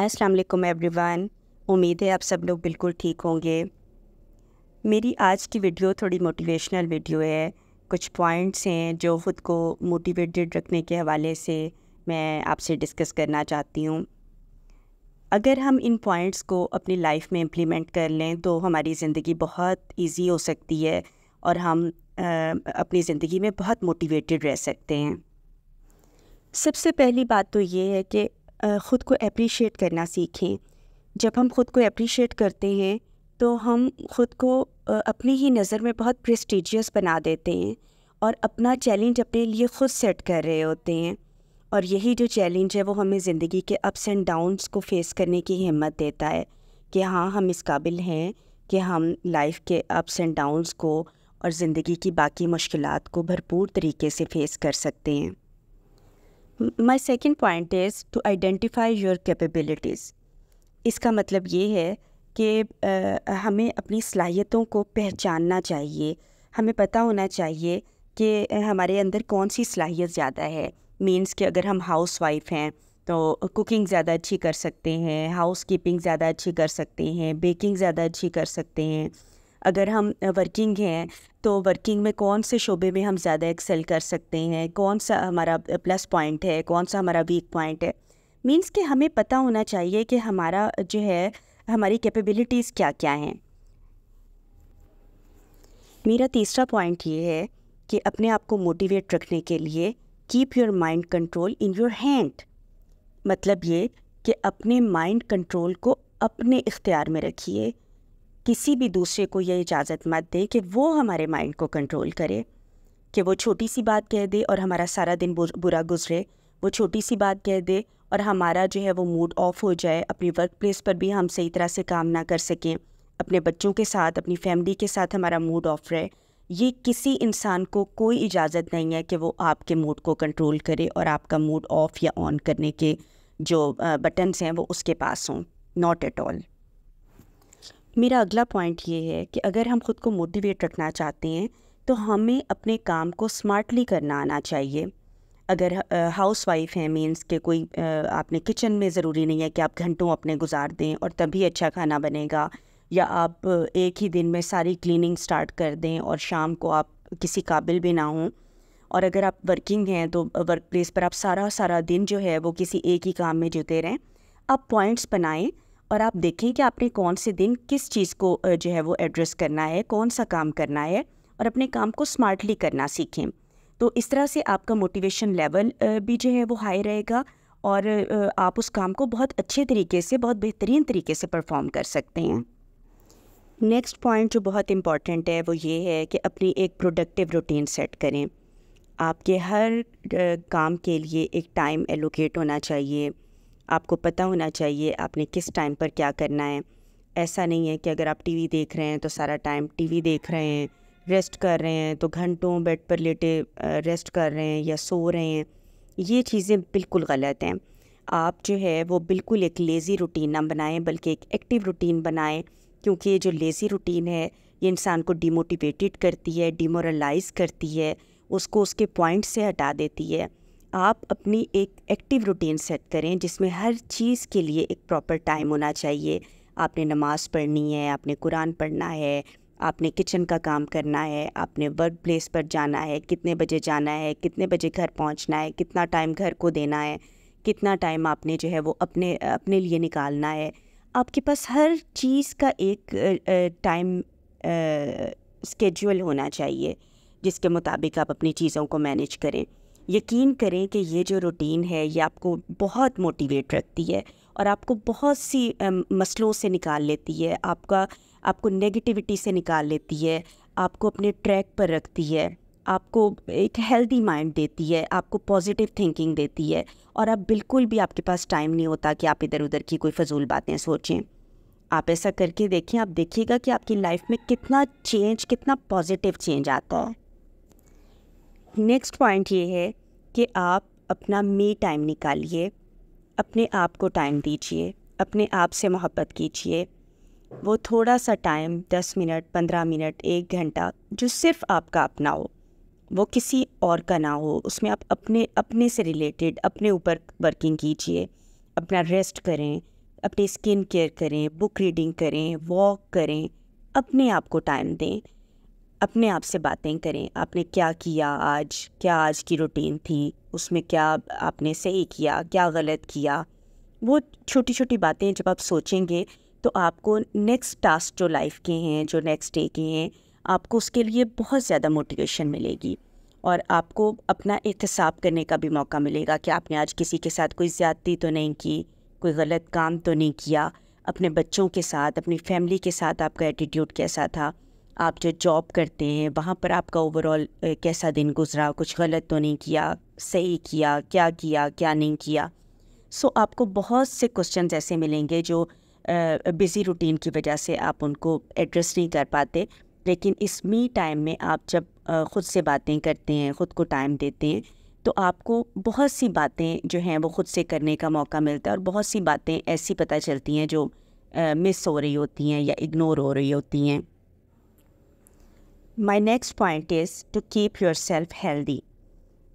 अस्सलाम वालेकुम एवरीवन उम्मीद है आप सब लोग बिल्कुल ठीक होंगे मेरी आज की वीडियो थोड़ी मोटिवेशनल वीडियो है कुछ पॉइंट्स हैं जो ख़ुद को मोटिवेटेड रखने के हवाले से मैं आपसे डिस्कस करना चाहती हूँ अगर हम इन पॉइंट्स को अपनी लाइफ में इम्प्लीमेंट कर लें तो हमारी ज़िंदगी बहुत ईजी हो सकती है और हम आ, अपनी ज़िंदगी में बहुत मोटिवेटेड रह सकते हैं सबसे पहली बात तो ये है कि ख़ुद को अप्रीशिएट करना सीखें जब हम खुद को अप्रीशिएट करते हैं तो हम खुद को अपनी ही नज़र में बहुत प्रेस्टिजियस बना देते हैं और अपना चैलेंज अपने लिए खुद सेट कर रहे होते हैं और यही जो चैलेंज है वो हमें ज़िंदगी के अप्स एंड डाउन्स को फेस करने की हिम्मत देता है कि हाँ हम इस काबिल हैं कि हम लाइफ के अप्स एंड डाउन्स को और ज़िंदगी की बाकी मुश्किल को भरपूर तरीके से फेस कर सकते हैं my second point is to identify your capabilities इसका मतलब ये है कि आ, हमें अपनी सलाहियतों को पहचानना चाहिए हमें पता होना चाहिए कि हमारे अंदर कौन सी सलाहियत ज़्यादा है मीन्स कि अगर हम हाउस वाइफ हैं तो कुकिंग ज़्यादा अच्छी कर सकते हैं हाउस कीपिंग ज़्यादा अच्छी कर सकते हैं बेकिंग ज़्यादा अच्छी कर सकते हैं अगर हम वर्किंग हैं तो वर्किंग में कौन से शोबे में हम ज़्यादा एक्सेल कर सकते हैं कौन सा हमारा प्लस पॉइंट है कौन सा हमारा वीक पॉइंट है मीन्स कि हमें पता होना चाहिए कि हमारा जो है हमारी कैपेबिलिटीज़ क्या क्या हैं मेरा तीसरा पॉइंट ये है कि अपने आप को मोटिवेट रखने के लिए keep your mind control in your hand मतलब ये कि अपने माइंड कंट्रोल को अपने इख्तियार में रखिए किसी भी दूसरे को यह इजाज़त मत दें कि वो हमारे माइंड को कंट्रोल करे कि वो छोटी सी बात कह दे और हमारा सारा दिन बुरा गुजरे वो छोटी सी बात कह दे और हमारा जो है वो मूड ऑफ हो जाए अपनी वर्क प्लेस पर भी हम सही तरह से काम ना कर सकें अपने बच्चों के साथ अपनी फैमिली के साथ हमारा मूड ऑफ रहे ये किसी इंसान को कोई इजाज़त नहीं है कि वो आपके मूड को कंट्रोल करे और आपका मूड ऑफ़ या ऑन करने के जो बटन्स हैं वो उसके पास हों नॉट एट ऑल मेरा अगला पॉइंट ये है कि अगर हम ख़ुद को मोटिवेट रखना चाहते हैं तो हमें अपने काम को स्मार्टली करना आना चाहिए अगर हाउस वाइफ हैं मीन्स के कोई आपने किचन में ज़रूरी नहीं है कि आप घंटों अपने गुजार दें और तभी अच्छा खाना बनेगा या आप एक ही दिन में सारी क्लीनिंग स्टार्ट कर दें और शाम को आप किसी काबिल भी ना हों और अगर आप वर्किंग हैं तो वर्क प्लेस पर आप सारा सारा दिन जो है वो किसी एक ही काम में जुते रहें आप पॉइंट्स बनाएं और आप देखें कि आपने कौन से दिन किस चीज़ को जो है वो एड्रेस करना है कौन सा काम करना है और अपने काम को स्मार्टली करना सीखें तो इस तरह से आपका मोटिवेशन लेवल भी जो है वो हाई रहेगा और आप उस काम को बहुत अच्छे तरीके से बहुत बेहतरीन तरीके से परफॉर्म कर सकते हैं नेक्स्ट पॉइंट जो बहुत इम्पॉर्टेंट है वो ये है कि अपनी एक प्रोडक्टिव रूटीन सेट करें आपके हर काम के लिए एक टाइम एलोकेट होना चाहिए आपको पता होना चाहिए आपने किस टाइम पर क्या करना है ऐसा नहीं है कि अगर आप टीवी देख रहे हैं तो सारा टाइम टीवी देख रहे हैं रेस्ट कर रहे हैं तो घंटों बेड पर लेटे रेस्ट कर रहे हैं या सो रहे हैं ये चीज़ें बिल्कुल गलत हैं आप जो है वो बिल्कुल एक लेज़ी रूटीन ना बनाएं बल्कि एक एक्टिव रूटीन बनाएं क्योंकि ये जो लेज़ी रूटीन है ये इंसान को डीमोटिवेटेड करती है डीमोरलाइज करती है उसको उसके पॉइंट से हटा देती है आप अपनी एक एक्टिव रूटीन सेट करें जिसमें हर चीज़ के लिए एक प्रॉपर टाइम होना चाहिए आपने नमाज पढ़नी है आपने कुरान पढ़ना है आपने किचन का काम करना है आपने वर्क प्लेस पर जाना है कितने बजे जाना है कितने बजे घर पहुंचना है कितना टाइम घर को देना है कितना टाइम आपने जो है वो अपने अपने लिए निकालना है आपके पास हर चीज़ का एक टाइम स्केड्यूल होना चाहिए जिसके मुताबिक आप अपनी चीज़ों को मैनेज करें यकीन करें कि ये जो रूटीन है ये आपको बहुत मोटिवेट रखती है और आपको बहुत सी मसलों से निकाल लेती है आपका आपको नेगेटिविटी से निकाल लेती है आपको अपने ट्रैक पर रखती है आपको एक हेल्दी माइंड देती है आपको पॉजिटिव थिंकिंग देती है और आप बिल्कुल भी आपके पास टाइम नहीं होता कि आप इधर उधर की कोई फजूल बातें सोचें आप ऐसा करके देखें आप देखिएगा कि आपकी लाइफ में कितना चेंज कितना पॉजिटिव चेंज आता है नेक्स्ट पॉइंट ये है कि आप अपना मी टाइम निकालिए अपने आप को टाइम दीजिए अपने आप से मोहब्बत कीजिए वो थोड़ा सा टाइम दस मिनट पंद्रह मिनट एक घंटा जो सिर्फ आपका अपना हो वो किसी और का ना हो उसमें आप अपने अपने से रिलेटेड अपने ऊपर वर्किंग कीजिए अपना रेस्ट करें अपनी स्किन केयर करें बुक रीडिंग करें वॉक करें अपने आप को टाइम दें अपने आप से बातें करें आपने क्या किया आज क्या आज की रूटीन थी उसमें क्या आपने सही किया क्या गलत किया वो छोटी छोटी बातें जब आप सोचेंगे तो आपको नेक्स्ट टास्क जो लाइफ के हैं जो नेक्स्ट डे के हैं आपको उसके लिए बहुत ज़्यादा मोटिवेशन मिलेगी और आपको अपना एहतसाब करने का भी मौका मिलेगा कि आपने आज किसी के साथ कोई ज़्यादती तो नहीं की कोई गलत काम तो नहीं किया अपने बच्चों के साथ अपनी फैमिली के साथ आपका एटीट्यूड कैसा था आप जो जॉब करते हैं वहाँ पर आपका ओवरऑल कैसा दिन गुजरा कुछ गलत तो नहीं किया सही किया क्या किया क्या नहीं किया सो so, आपको बहुत से क्वेश्चन ऐसे मिलेंगे जो बिज़ी रूटीन की वजह से आप उनको एड्रेस नहीं कर पाते लेकिन इस मी टाइम में आप जब ख़ुद से बातें करते हैं ख़ुद को टाइम देते हैं तो आपको बहुत सी बातें जो हैं वो ख़ुद से करने का मौका मिलता है और बहुत सी बातें ऐसी पता चलती हैं जो मिस हो रही होती हैं या इग्नोर हो रही होती हैं my next point is to keep yourself healthy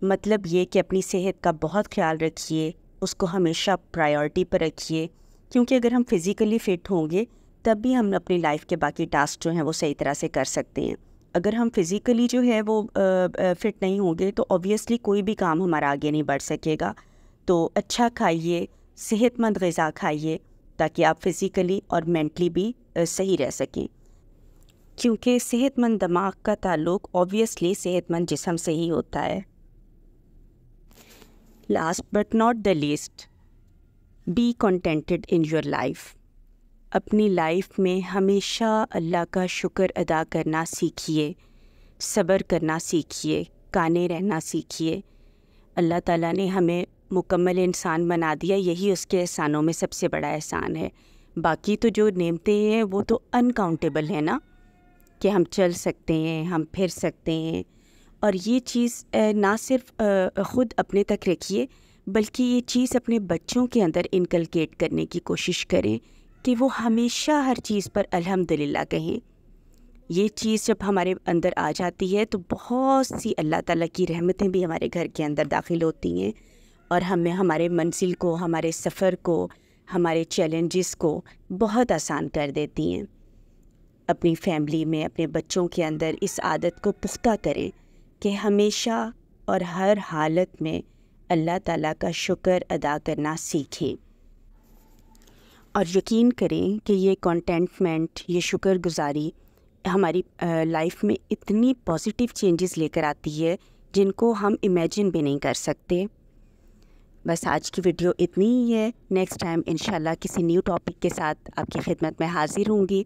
मतलब ये कि अपनी सेहत का बहुत ख्याल रखिए उसको हमेशा प्रायोरिटी पर रखिए क्योंकि अगर हम फिज़िकली फ़िट होंगे तब भी हम अपनी लाइफ के बाकी टास्क जो हैं वो सही तरह से कर सकते हैं अगर हम फिज़िकली जो है वो फिट नहीं होंगे तो ऑब्वियसली कोई भी काम हमारा आगे नहीं बढ़ सकेगा तो अच्छा खाइए सेहतमंद गज़ा खाइए ताकि आप फ़िज़िकली और मेंटली भी सही रह सकें क्योंकि सेहतमंद दिमाग का ताल्लुक ऑब्वियसली सेहतमंद जिसम से ही होता है last but not the least be contented in your life अपनी लाइफ में हमेशा अल्लाह का शुक्र अदा करना सीखिए सब्र करना सीखिए काने रहना सीखिए अल्लाह ताला ने हमें मुकम्मल इंसान बना दिया यही उसके एहसानों में सबसे बड़ा एहसान है बाकी तो जो नेमते हैं वो तो अनकाउंटेबल है ना कि हम चल सकते हैं हम फिर सकते हैं और ये चीज़ ना सिर्फ ख़ुद अपने तक रखिए बल्कि ये चीज़ अपने बच्चों के अंदर इनकलकेट करने की कोशिश करें कि वो हमेशा हर चीज़ पर अल्हम्दुलिल्लाह कहें ये चीज़ जब हमारे अंदर आ जाती है तो बहुत सी अल्लाह ताला की रहमतें भी हमारे घर के अंदर दाखिल होती हैं और हमें हमारे मंजिल को हमारे सफ़र को हमारे चैलेंजेस को बहुत आसान कर देती हैं अपनी फैमिली में अपने बच्चों के अंदर इस आदत को पुख्ता करें कि हमेशा और हर हालत में अल्लाह ताला का शुक्र अदा करना सीखें और यकीन करें कि ये कंटेंटमेंट ये शुक्रगुजारी हमारी लाइफ में इतनी पॉजिटिव चेंजेस लेकर आती है जिनको हम इमेजिन भी नहीं कर सकते बस आज की वीडियो इतनी ही है नेक्स्ट टाइम इन किसी न्यू टॉपिक के साथ आपकी खिदमत में हाज़िर होंगी